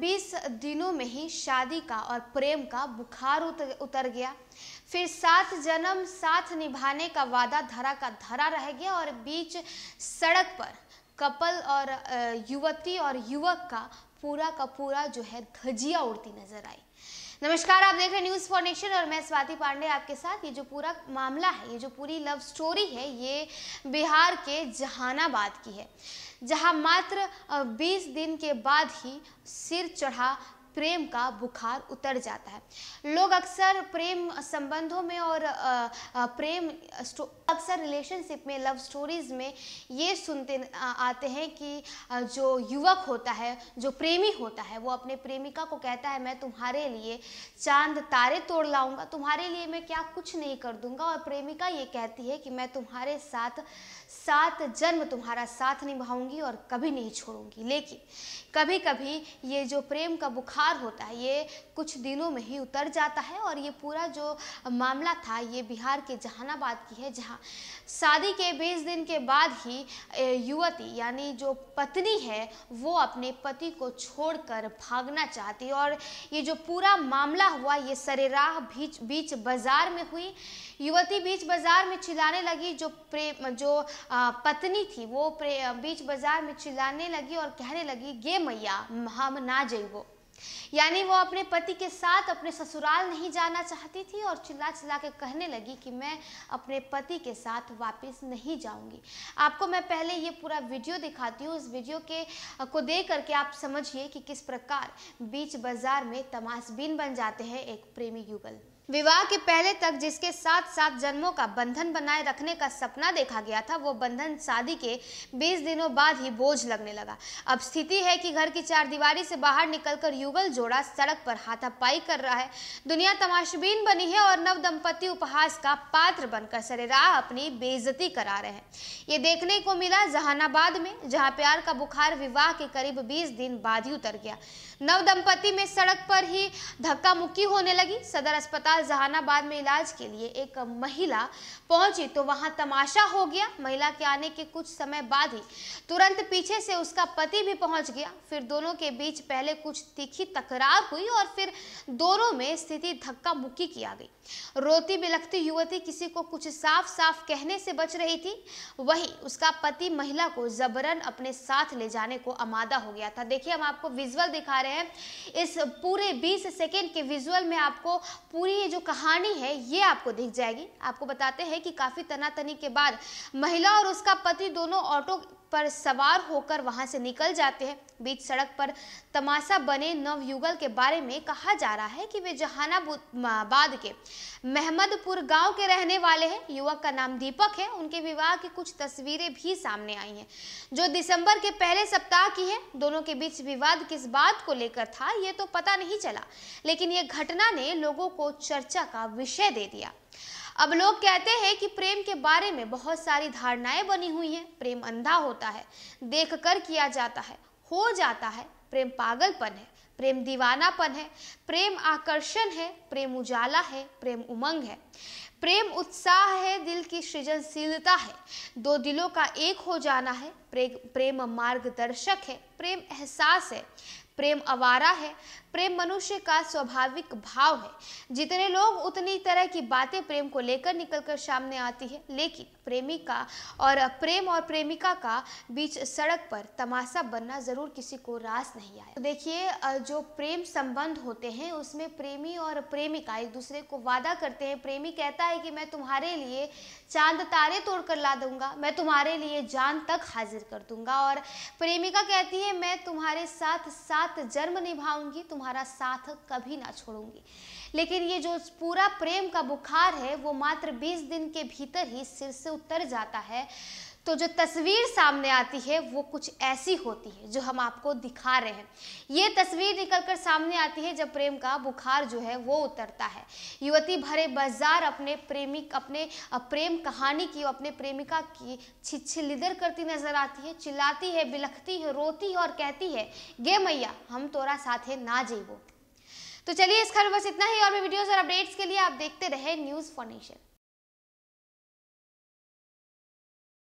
20 दिनों में ही शादी का और प्रेम का बुखार उतर, उतर गया फिर सात जन्म साथ निभाने का वादा धरा का धरा रह गया और बीच सड़क पर कपल और युवती और युवक का पूरा का पूरा जो है धजिया उड़ती नजर आई नमस्कार आप देख रहे न्यूज फॉर नेशन और मैं स्वाति पांडे आपके साथ ये जो पूरा मामला है ये जो पूरी लव स्टोरी है ये बिहार के जहानाबाद की है जहां मात्र 20 दिन के बाद ही सिर चढ़ा प्रेम का बुखार उतर जाता है लोग अक्सर प्रेम संबंधों में और प्रेम अक्सर रिलेशनशिप में लव स्टोरीज में ये सुनते आते हैं कि जो युवक होता है जो प्रेमी होता है वो अपने प्रेमिका को कहता है मैं तुम्हारे लिए चांद तारे तोड़ लाऊंगा तुम्हारे लिए मैं क्या कुछ नहीं कर दूंगा और प्रेमिका ये कहती है कि मैं तुम्हारे साथ सात जन्म तुम्हारा साथ निभाऊंगी और कभी नहीं छोड़ूंगी लेकिन कभी कभी ये जो प्रेम का बुखार बुखार होता है ये कुछ दिनों में ही उतर जाता है और ये पूरा जो मामला था ये बिहार के जहानाबाद की है जहाँ शादी के बीस दिन के बाद ही युवती यानी जो पत्नी है वो अपने पति को छोड़कर भागना चाहती और ये जो पूरा मामला हुआ ये सरेराह बीच बीच बाजार में हुई युवती बीच बाजार में चिल्लाने लगी जो प्रेम जो पत्नी थी वो बीच बाजार में चिल्लाने लगी और कहने लगी गे मैया हम ना जाइबो यानी वो अपने पति के साथ अपने ससुराल नहीं जाना चाहती थी और चिल्ला चिल्ला के कहने लगी कि मैं अपने पति के साथ वापस नहीं जाऊंगी आपको मैं पहले ये पूरा वीडियो दिखाती हूँ उस वीडियो के को देख करके आप समझिए कि किस प्रकार बीच बाजार में तमाशबीन बन जाते हैं एक प्रेमी युगल विवाह के पहले तक जिसके साथ साथ जन्मों का बंधन बनाए रखने का सपना देखा गया था वो बंधन शादी के 20 दिनों बाद ही बोझ लगने लगा अब स्थिति है कि घर की चार दीवारी से बाहर निकलकर युग युगल जोड़ा सड़क पर हाथापाई कर रहा है दुनिया तमाशबीन बनी है और नव दंपति उपहास का पात्र बनकर सरेराह अपनी बेजती करा रहे हैं ये देखने को मिला जहानाबाद में जहां प्यार का बुखार विवाह के करीब बीस दिन बाद ही उतर गया नव दंपति में सड़क पर ही धक्का मुक्की होने लगी सदर अस्पताल जहानाबाद में इलाज के लिए एक महिला पहुंची तो वहां तमाशा हो गया महिला के आने के कुछ समय बाद ही तुरंत पीछे से उसका पति भी पहुंच गया फिर दोनों के बीच पहले कुछ तीखी तीखी तकरार हुई और फिर दोनों में स्थिति धक्का मुक्की की आ गई रोती बिलखती युवती किसी को कुछ साफ साफ कहने से बच रही थी वहीं उसका पति महिला को जबरन अपने साथ ले जाने को अमादा हो गया था देखिए हम आपको विजुअल दिखा रहे हैं इस पूरे 20 सेकेंड के विजुअल में आपको पूरी ये जो कहानी है ये आपको दिख जाएगी आपको बताते हैं कि काफी तनातनी के बाद महिला और उसका पति दोनों ऑटो पर सवार होकर वहां से निकल जाते हैं बीच सड़क पर तमाशा बने नवयुगल के बारे में कहा जा रहा है कि वे जहानाबाद के महमदपुर गांव के रहने वाले हैं युवक का नाम दीपक है उनके विवाह की कुछ तस्वीरें भी सामने आई हैं जो दिसंबर के पहले सप्ताह की है दोनों के बीच विवाद किस बात को लेकर था ये तो पता नहीं चला लेकिन ये घटना ने लोगों को चर्चा का विषय दे दिया अब लोग कहते हैं कि प्रेम के बारे में बहुत सारी धारणाएं बनी हुई हैं प्रेम अंधा होता है देख कर किया जाता है हो जाता है प्रेम पागलपन है प्रेम दीवानापन है प्रेम आकर्षण है प्रेम उजाला है प्रेम उमंग है प्रेम उत्साह है दिल की सृजनशीलता है दो दिलों का एक हो जाना है प्रेम प्रेम मार्गदर्शक है प्रेम एहसास है प्रेम आवारा है प्रेम मनुष्य का स्वाभाविक भाव है जितने लोग उतनी तरह की बातें प्रेम को लेकर निकलकर सामने आती है लेकिन प्रेमिका और प्रेम और प्रेमिका का बीच सड़क पर तमाशा बनना जरूर किसी को रास नहीं आया तो देखिए जो प्रेम संबंध होते हैं उसमें प्रेमी और प्रेमिका एक दूसरे को वादा करते हैं प्रेमी कहता है कि मैं तुम्हारे लिए चांद तारे तोड़कर ला दूंगा मैं तुम्हारे लिए जान तक हाजिर कर दूंगा और प्रेमिका कहती है मैं तुम्हारे साथ साथ जन्म निभाऊंगी तुम तुम्हारा साथ कभी ना छोड़ूंगी लेकिन ये जो पूरा प्रेम का बुखार है वो मात्र 20 दिन के भीतर ही सिर से उतर जाता है तो जो तस्वीर सामने आती है वो कुछ ऐसी होती है जो हम आपको दिखा रहे हैं ये तस्वीर निकलकर सामने आती है जब प्रेम का बुखार जो है वो उतरता है युवती भरे बाजार अपने प्रेमिक अपने प्रेम कहानी की अपने प्रेमिका की छिछिलिदर करती नजर आती है चिल्लाती है बिलखती है रोती है और कहती है गे मैया हम तोरा साथे ना जीवो तो चलिए इस खबर बस इतना ही और भी वीडियोस और अपडेट्स के लिए आप देखते रहे न्यूज़ फॉर नेशन